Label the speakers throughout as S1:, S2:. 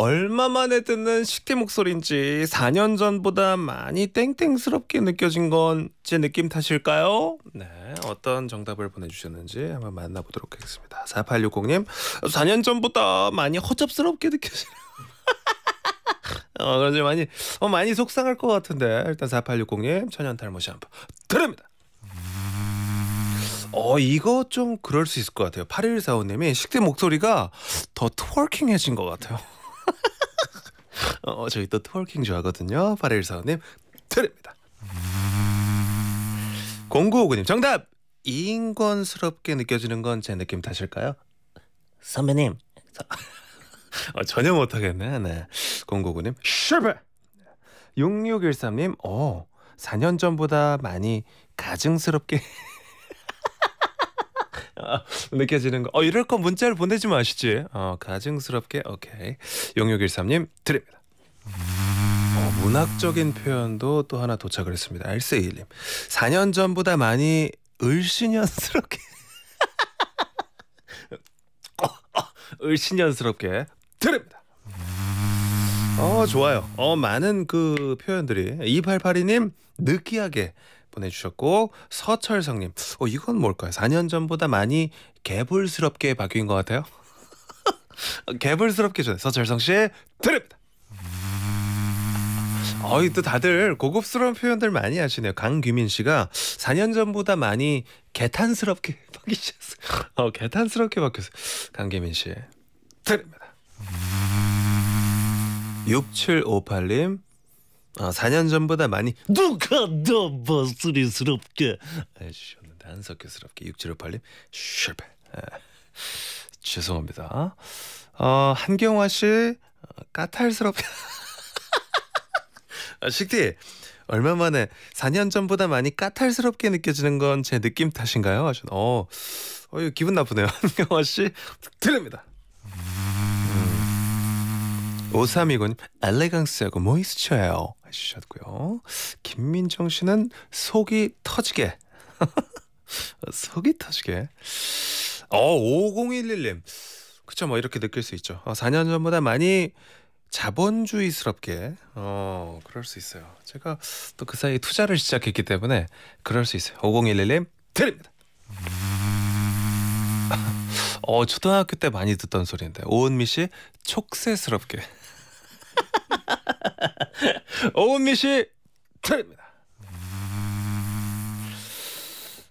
S1: 얼마 만에 듣는 식대 목소리인지 4년 전보다 많이 땡땡스럽게 느껴진 건 제 느낌 탓일까요? 네, 어떤 정답을 보내주셨는지 한번 만나보도록 하겠습니다. 4860님, 4년 전보다 많이 허접스럽게 느껴지네요. 어, 그런지 많이, 어, 많이 속상할 것 같은데 일단 4860님 천연 탈모 샴푸 드립니다. 어 이거 좀 그럴 수 있을 것 같아요. 8145님이 식대 목소리가 더 트워킹해진 것 같아요. 어, 어, 저희 또 트월킹 좋아하거든요. 8145님 드립니다. 0959님 정답! 인권스럽게 느껴지는 건 제 느낌 탓일까요? 선배님. 어, 전혀 못하겠네. 네. 0959님 실패! 6613님 어 4년 전보다 많이 가증스럽게 느껴지는 거. 어, 이럴 거 문자를 보내지 마시지. 어, 가증스럽게. 오케이. 0613님 드립니다. 어, 문학적인 표현도 또 하나 도착을 했습니다. 알세일님. 4년 전보다 많이 을신연스럽게. 어, 어, 을신연스럽게 드립니다. 어 좋아요. 어 많은 그 표현들이 2882님 느끼하게 보내주셨고 서철성님, 어 이건 뭘까요? 4년 전보다 많이 개불스럽게 바뀐 것 같아요. 개불스럽게 전해 서철성 씨 드립니다. 어이 또 다들 고급스러운 표현들 많이 하시네요. 강규민 씨가 4년 전보다 많이 개탄스럽게 바뀌셨어요. 어 개탄스럽게 바뀌었어요. 강규민 씨 드립니다. 6758님 아, 4년 전보다 많이 누가 더 버스리스럽게 해주셨는데 안석규스럽게 6758님 실패 아, 죄송합니다 어, 한경화 씨 어, 까탈스럽게 아, 식디 얼마 만에 4년 전보다 많이 까탈스럽게 느껴지는 건 제 느낌 탓인가요? 하셨 어, 어, 기분 나쁘네요. 한경화 씨, 들립니다. 오삼이군 엘레강스하고 모이스처예요 해주셨고요. 김민정 씨는 속이 터지게 속이 터지게 어 5011님 그쵸 뭐 이렇게 느낄 수 있죠. 어, 4년 전보다 많이 자본주의스럽게 어 그럴 수 있어요. 제가 또 그 사이에 투자를 시작했기 때문에 그럴 수 있어요. 5011님 드립니다. 어 초등학교 때 많이 듣던 소리인데 오은미 씨 촉새스럽게. 오은미 씨 틀입니다.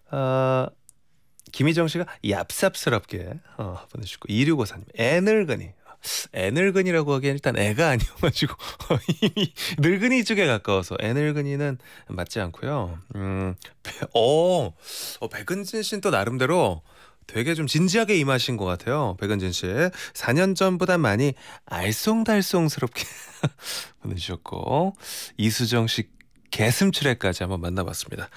S1: 아 김희정 씨가 얍삽스럽게 어, 보내주고 이류고사님 애늙은이 애늙은이라고 하기엔 일단 애가 아니어가지고 이미 늙은이 쪽에 가까워서 애늙은이는 맞지 않고요. 음, 배, 어, 어 백은진 씨는 또 나름대로 되게 좀 진지하게 임하신 것 같아요. 백은진 씨. 4년 전보다 많이 알쏭달쏭스럽게 보내주셨고 이수정 씨개슴출애까지 한번 만나봤습니다.